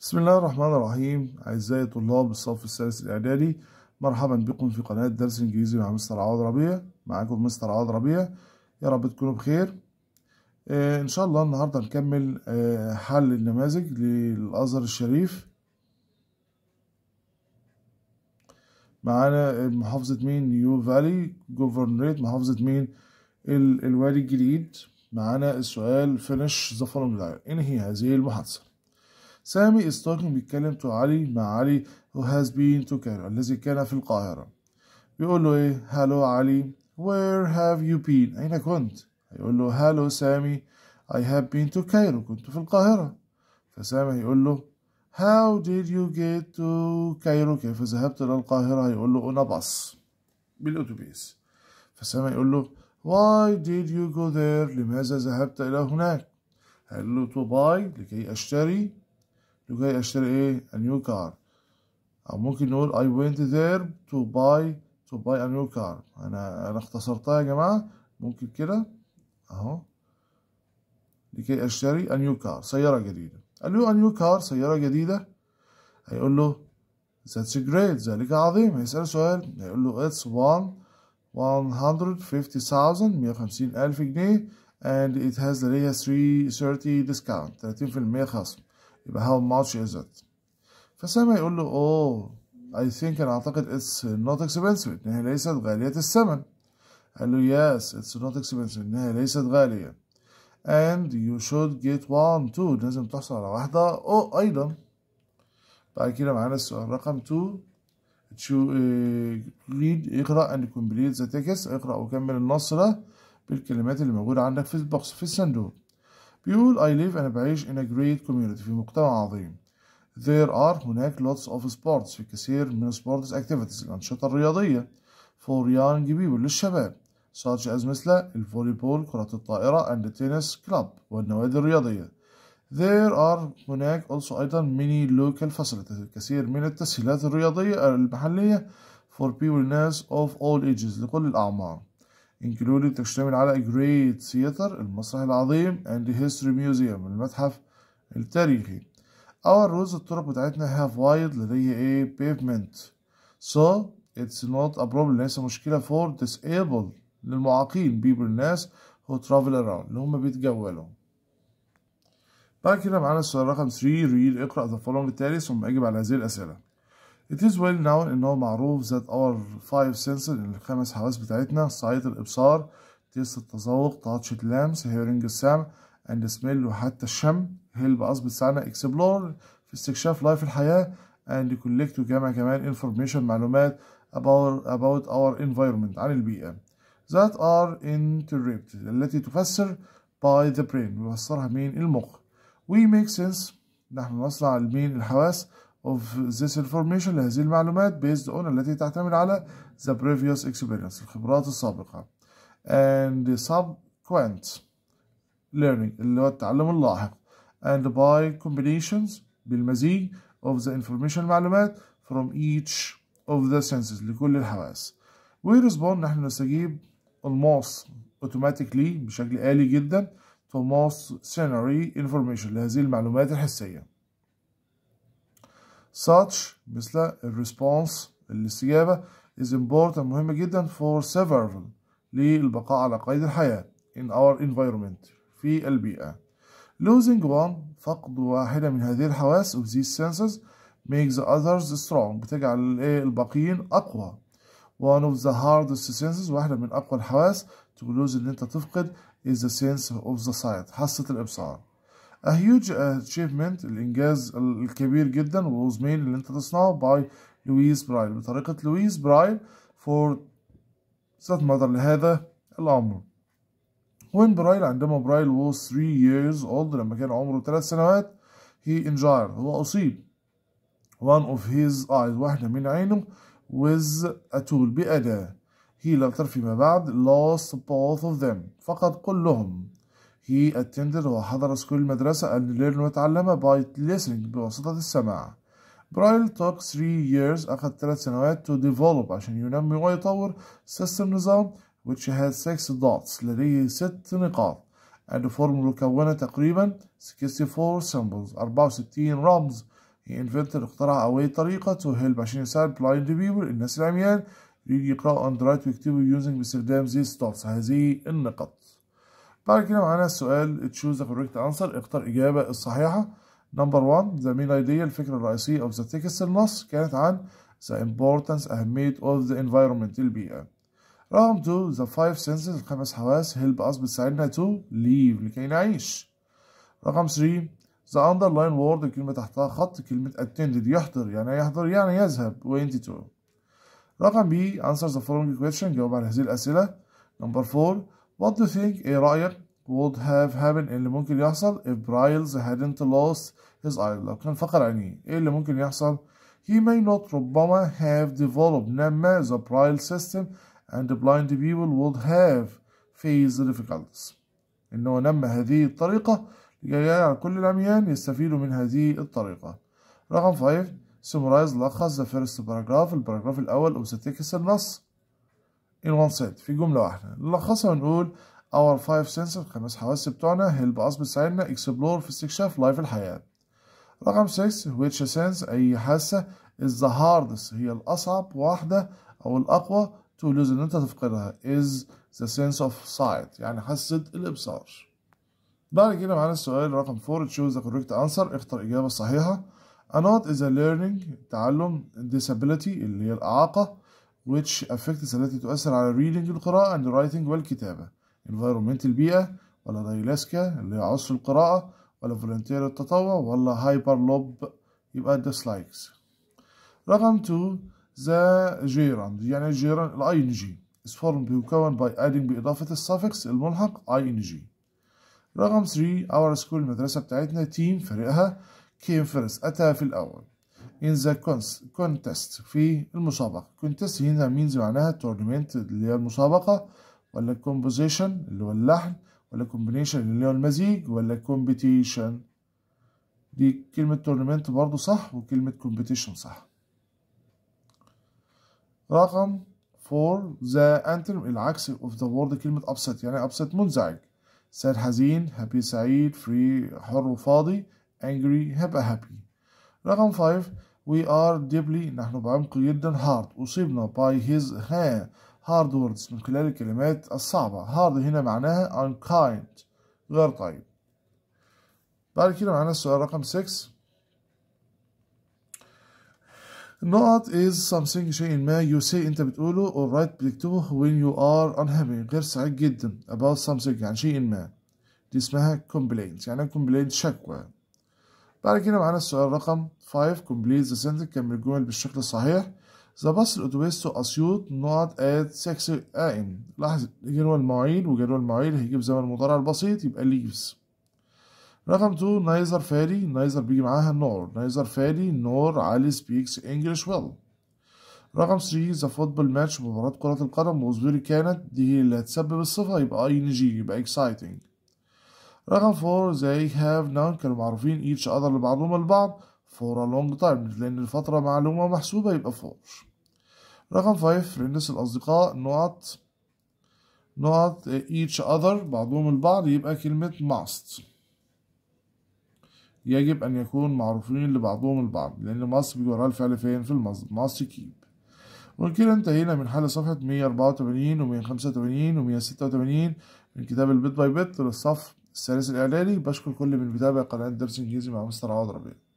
بسم الله الرحمن الرحيم أعزائي طلاب الصف الثالث الإعدادي مرحبا بكم في قناة درس إنجليزي مع مستر عوض ربيع معاكم مستر عوض ربيع يا رب تكونوا بخير آه إن شاء الله النهاردة نكمل آه حل النماذج للأزهر الشريف معانا آه، محافظة مين نيو فالي جوفرنريت محافظة مين الوادي الجديد معانا السؤال فينش ذا فولوينج لاين انهي هذه المحادثة سامي is talking بيتكلم to علي مع علي who has been to Cairo الذي كان في القاهرة بيقول له ايه هالو علي where have you been أين كنت هيقول له هالو سامي I have been to Cairo كنت في القاهرة فسامي هيقول له how did you get to Cairo كيف ذهبت إلى القاهرة هيقول له أنا باص بالأتوبيس فسامي يقول له why did you go there لماذا ذهبت إلى هناك هيقول له to buy لكي أشتري جاي اشتري ايه a new car او ممكن نقول I went there to buy to buy a new car انا انا اختصرتها يا جماعة ممكن كده اهو لكي اشتري a new car سيارة جديدة قال له a new car سيارة جديدة هيقول له that's great ذلك عظيم هيسأل سؤال هيقول له it's one 150,000 خمسين ألف جنيه and it has لديها 3 30 discount 30% خصم يبقى how much is it فسامع يقول له اوه oh, I think انا اعتقد it's not expensive انها ليست غالية الثمن قال له yes it's not expensive انها ليست غالية and you should get one too لازم تحصل على واحدة او oh, ايضا بعد كده معانا السؤال رقم 2 تشو ريد اقرا اند كومبليت ذا تكست اقرا وكمل النص ده بالكلمات اللي موجوده عندك في البوكس في الصندوق بيقول I live أنا بعيش in a great community في مجتمع عظيم there are هناك lots of sports في كثير من sports activities الأنشطة الرياضية for young people للشباب such as مثل الفوليبول كرة الطائرة and the tennis club والنوادي الرياضية there are هناك also أيضا many local facilities الكثير من التسهيلات الرياضية المحلية for people الناس of all ages لكل الأعمار including تشتمل على Great Theater المسرح العظيم and History Museum المتحف التاريخي our roads الطرق بتاعتنا have wide لديها ايه pavement so it's not a problem ليس مشكلة for disabled للمعاقين people الناس who travel around اللي هم بيتجولوا بعد كده معانا السؤال رقم 3 read اقرأ the following التالي ثم اجب على هذه الأسئلة It is well known إن هو معروف that our five senses إن يعني الخمس حواس بتاعتنا صعيد الإبصار تيست التذوق touch it hearing السمع and smell وحتى الشم help us بتساعدنا explore في استكشاف لايف الحياة and collect وجمع كمان information معلومات about, about our environment عن البيئة that are interpreted التي تفسر by the brain بيفسرها مين المخ we make sense نحن نصنع المين الحواس of this information لهذه المعلومات based on التي تعتمد على the previous experience الخبرات السابقة and the subsequent learning اللي هو التعلم اللاحق and by combinations بالمزيج of the information المعلومات from each of the senses لكل الحواس we respond نحن نستجيب almost automatically بشكل آلي جدا to most sensory information لهذه المعلومات الحسية such مثل الريسبونس الاستجابة is important مهمة جدا for survival للبقاء على قيد الحياة in our environment في البيئة losing one فقد واحدة من هذه الحواس of these senses makes the others strong بتجعل الباقيين أقوى one of the hardest senses واحدة من أقوى الحواس to lose إن أنت تفقد is the sense of the sight حاسة الإبصار A huge achievement الإنجاز الكبير جدا was made اللي أنت تصنعه by Louise Braille بطريقة Louise Braille for stepmother لهذا الأمر. When Braille عندما Braille was 3 years old لما كان عمره 3 سنوات he injured هو أصيب one of his eyes واحدة من عينه with a tool بأداة he لا ترفي ما بعد lost both of them فقد كلهم He attended وحضر سكول المدرسة and learned وتعلم by listening بواسطة السماع. برايل took three years أخذ ثلاث سنوات to develop عشان ينمي ويطور system نظام which had six dots لديه ست نقاط and formula كونة تقريبا 64 symbols 64 رمز. He invented اخترع أوي طريقة to help عشان يساعد blind people الناس العميان read يقرأوا and write ويكتبوا using باستخدام these dots هذه النقط. بعد كده معانا السؤال تشوز the كوريكت انسر اختار اجابه الصحيحه نمبر 1 ذا مين ايديا الفكره الرئيسيه اوف ذا text النص كانت عن ذا importance اهميه اوف ذا environment البيئه رقم 2 ذا فايف سنسز الخمس حواس هيلب اس بتساعدنا تو ليف لكي نعيش رقم 3 ذا underline وورد الكلمه تحتها خط كلمه attended يحضر يعني يحضر يعني يذهب وانت تو رقم بي answer the following question جاوب على هذه الاسئله نمبر 4 What do you think ايه رأيك would have happened اللي ممكن يحصل if Bryles hadn't lost his eye لو كان فقر عينيه ايه اللي ممكن يحصل he may not ربما have developed نما the Bryles system and the blind people would have faced difficulties إن هو نمى هذه الطريقة لجميع كل العميان يستفيدوا من هذه الطريقة رقم 5 summarize لخص the first paragraph البراجراف الأول أو ستكس النص in one set في جملة واحدة نلخصها ونقول our five senses الخمس حواس بتوعنا help us بتساعدنا explore في استكشاف لايف الحياة رقم 6 which sense أي حاسة is the hardest هي الأصعب واحدة أو الأقوى to lose إن أنت تفقدها is the sense of sight يعني حاسة الإبصار بعد كده معانا السؤال رقم 4 choose the correct answer اختر إجابة صحيحة A note is a learning تعلم disability اللي هي الإعاقة which affects التي تؤثر على reading القراءة and writing والكتابة environment البيئة ولا دايلاسكا اللي هي عصف القراءة ولا فولنتير التطوع ولا هايبر لوب يبقى dislikes رقم 2 the gerund يعني الجيران ال ing is formed بيكون by adding بإضافة السفكس الملحق ing رقم 3 our school المدرسة بتاعتنا team فريقها came first أتى في الأول in the contest في المسابقة contest هنا means معناها tournament اللي هي المسابقة ولا composition اللي هو اللحن ولا combination اللي هو المزيج ولا competition دي كلمة tournament برضو صح وكلمة competition صح رقم for the anthem العكس of the word كلمة upset يعني upset منزعج sad حزين happy سعيد free حر وفاضي angry هبقى happy رقم 5 We are deeply نحن بعمق جدا hard أصيبنا by his hand hard words من خلال الكلمات الصعبة hard هنا معناها unkind غير طيب بعد كده معنا السؤال رقم 6 not is something شيء ما you say انت بتقوله or write بتكتبه when you are unhappy غير سعيد جدا about something يعني شيء ما دي اسمها complaint يعني complaint شكوى بعد كده معانا السؤال رقم 5 complete the sentence كمل الجمل بالشكل الصحيح ذا باص الاتوبيس to اسيوط not ات 6 a.m. لاحظ جدول المواعيد وجدول المواعيد هيجيب زمن المضارع البسيط يبقى ليفز رقم 2 نايزر فادي نايزر بيجي معاها نور نايزر فادي نور علي سبيكس انجلش ويل رقم 3 ذا فوتبول ماتش مباراة كرة القدم وصبري كانت دي هي اللي هتسبب الصفة يبقى ing جي يبقى اكسايتنج رقم 4 they have known كانوا معروفين each other المعلومة لبعض for a long time لأن الفترة معلومة محسوبة يبقى 4 رقم 5 friends الأصدقاء not not each other بعضهم البعض يبقى كلمة must يجب أن يكون معروفين لبعضهم البعض لأن must بيجي وراها الفعل فين في المصدر must keep وكده انتهينا من حل صفحة 184 و 185 و 186 من كتاب البيت باي بيت للصف السادس الاعلاني بشكر كل من بيتابع قناه درس انجليزي مع مستر عوض ربيع